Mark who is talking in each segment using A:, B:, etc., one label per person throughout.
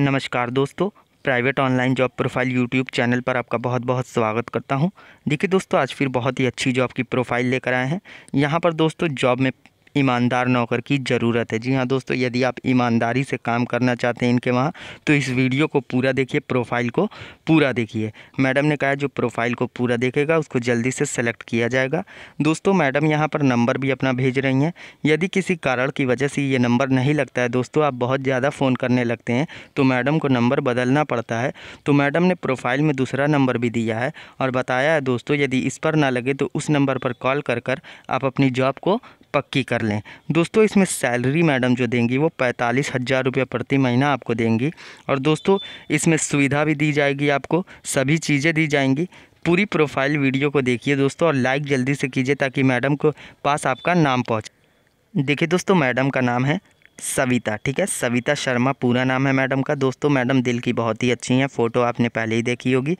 A: नमस्कार दोस्तों private online job profile YouTube channel पर आपका बहुत बहुत स्वागत करता हूं देखिए दोस्तों आज फिर बहुत ही अच्छी जॉब की प्रोफाइल लेकर आए हैं यहां पर दोस्तों जॉब में ईमानदार नौकर की ज़रूरत है जी हाँ दोस्तों यदि आप ईमानदारी से काम करना चाहते हैं इनके वहाँ तो इस वीडियो को पूरा देखिए प्रोफाइल को पूरा देखिए मैडम ने कहा जो प्रोफाइल को पूरा देखेगा उसको जल्दी से सेलेक्ट किया जाएगा दोस्तों मैडम यहाँ पर नंबर भी अपना भेज रही हैं यदि किसी कारण की वजह से ये नंबर नहीं लगता है दोस्तों आप बहुत ज़्यादा फ़ोन करने लगते हैं तो मैडम को नंबर बदलना पड़ता है तो मैडम ने प्रोफाइल में दूसरा नंबर भी दिया है और बताया है दोस्तों यदि इस पर ना लगे तो उस नंबर पर कॉल कर कर आप अपनी जॉब को पक्की कर लें दोस्तों इसमें सैलरी मैडम जो देंगी वो पैंतालीस हज़ार रुपये प्रति महीना आपको देंगी और दोस्तों इसमें सुविधा भी दी जाएगी आपको सभी चीज़ें दी जाएंगी पूरी प्रोफाइल वीडियो को देखिए दोस्तों और लाइक जल्दी से कीजिए ताकि मैडम को पास आपका नाम पहुँचे देखिए दोस्तों मैडम का नाम है सविता ठीक है सविता शर्मा पूरा नाम है मैडम का दोस्तों मैडम दिल की बहुत ही अच्छी हैं फ़ोटो आपने पहले ही देखी होगी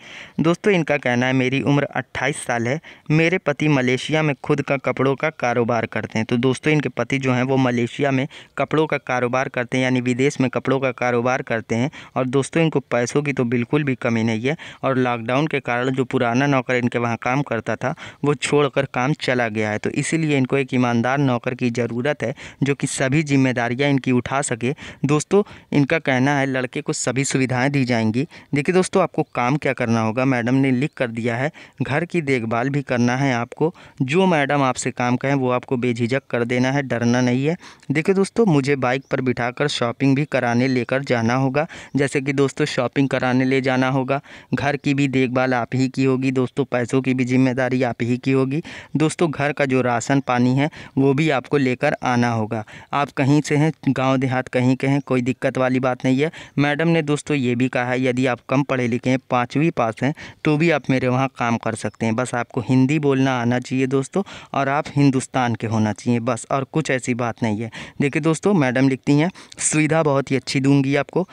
A: दोस्तों इनका कहना है मेरी उम्र 28 साल है मेरे पति मलेशिया में खुद का कपड़ों का कारोबार करते हैं तो दोस्तों इनके पति जो हैं वो मलेशिया में कपड़ों का कारोबार करते हैं यानी विदेश में कपड़ों का कारोबार करते हैं और दोस्तों इनको पैसों की तो बिल्कुल भी कमी नहीं है और लॉकडाउन के कारण जो पुराना नौकर इनके वहाँ काम करता था वो छोड़ काम चला गया है तो इसीलिए इनको एक ईमानदार नौकर की ज़रूरत है जो कि सभी जिम्मेदारियाँ सुविधाएं इनकी उठा सके दोस्तों इनका कहना है लड़के को सभी सुविधाएं दी जाएंगी देखिए दोस्तों आपको काम क्या करना होगा मैडम ने लिख कर दिया है घर की देखभाल भी करना है आपको जो मैडम आपसे काम कहें वो आपको बेझिझक कर देना है डरना नहीं है देखिए दोस्तों मुझे बाइक पर कर शॉपिंग भी कराने लेकर जाना होगा जैसे कि दोस्तों शॉपिंग कराने ले जाना होगा घर की भी देखभाल आप ही की होगी दोस्तों पैसों की भी जिम्मेदारी आप ही की होगी दोस्तों घर का जो राशन पानी है वो भी आपको लेकर आना होगा आप कहीं से हैं गांव देहात कहीं के हैं कोई दिक्कत वाली बात नहीं है मैडम ने दोस्तों ये भी कहा है यदि आप कम पढ़े लिखे हैं पाँचवीं पास हैं तो भी आप मेरे वहाँ काम कर सकते हैं बस आपको हिंदी बोलना आना चाहिए दोस्तों और आप हिंदुस्तान के होना चाहिए बस और कुछ ऐसी बात नहीं है देखिए दोस्तों मैडम लिखती हैं सुविधा बहुत ही अच्छी दूंगी आपको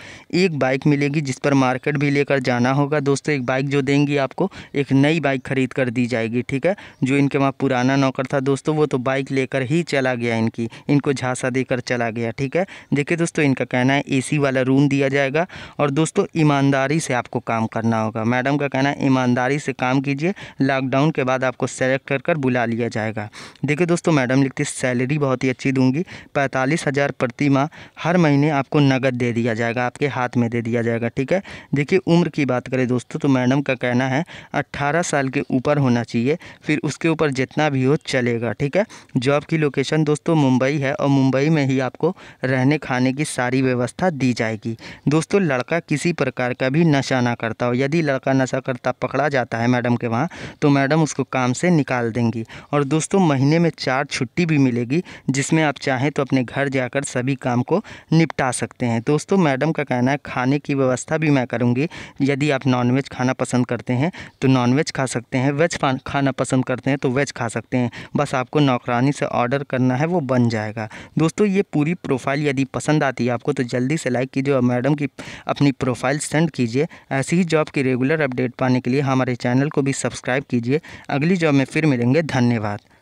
A: एक बाइक मिलेगी जिस पर मार्केट भी लेकर जाना होगा दोस्तों एक बाइक जो देंगी आपको एक नई बाइक खरीद कर दी जाएगी ठीक है जो इनके वहाँ पुराना नौकर था दोस्तों वो तो बाइक लेकर ही चला गया इनकी इनको झांसा देकर चला गया ठीक है देखिए दोस्तों इनका कहना है एसी वाला रूम दिया जाएगा और दोस्तों ईमानदारी से आपको काम करना होगा मैडम का कहना है ईमानदारी से काम कीजिए लॉकडाउन के बाद आपको सेलेक्ट कर कर बुला लिया जाएगा देखिए दोस्तों मैडम लिखती सैलरी बहुत ही अच्छी दूंगी पैंतालीस हज़ार प्रति माह हर महीने आपको नगद दे दिया जाएगा आपके हाथ में दे दिया जाएगा ठीक है देखिए उम्र की बात करें दोस्तों तो मैडम का कहना है अट्ठारह साल के ऊपर होना चाहिए फिर उसके ऊपर जितना भी हो चलेगा ठीक है जॉब की लोकेशन दोस्तों मुंबई है और मुंबई में ही आपको रहने खाने की सारी व्यवस्था दी जाएगी दोस्तों लड़का किसी प्रकार का भी नशा ना करता हो यदि लड़का नशा करता पकड़ा जाता है मैडम के वहाँ तो मैडम उसको काम से निकाल देंगी और दोस्तों महीने में चार छुट्टी भी मिलेगी जिसमें आप चाहें तो अपने घर जाकर सभी काम को निपटा सकते हैं दोस्तों मैडम का कहना है खाने की व्यवस्था भी मैं करूँगी यदि आप नॉनवेज खाना पसंद करते हैं तो नॉनवेज खा सकते हैं वेज खाना पसंद करते हैं तो वेज खा सकते हैं बस आपको नौकरानी से ऑर्डर करना है वो बन जाएगा दोस्तों ये पूरी प्रोफाइल यदि पसंद आती है आपको तो जल्दी से लाइक कीजिए और मैडम की अपनी प्रोफाइल सेंड कीजिए ऐसी ही जॉब की रेगुलर अपडेट पाने के लिए हमारे चैनल को भी सब्सक्राइब कीजिए अगली जॉब में फिर मिलेंगे धन्यवाद